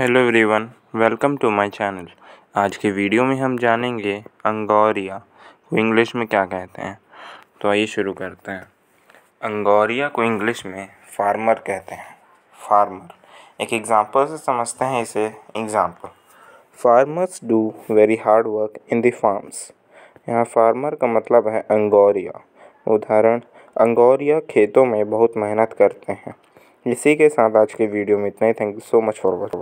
hello everyone welcome to my channel आज के video में हम जानेंगे अंगोरिया को इंग्लिश में क्या कहते हैं तो आइए शुरू करते हैं अंगोरिया को इंग्लिश में फार्मर कहते हैं फार्मर एक एग्जांपल से समझते हैं इसे example farmers do very hard work in the farms यहाँ फार्मर का मतलब है अंगोरिया उदाहरण अंगोरिया खेतों में बहुत मेहनत करते हैं इसी के साथ आज के वीडियो में इतना ही thank you so much for watching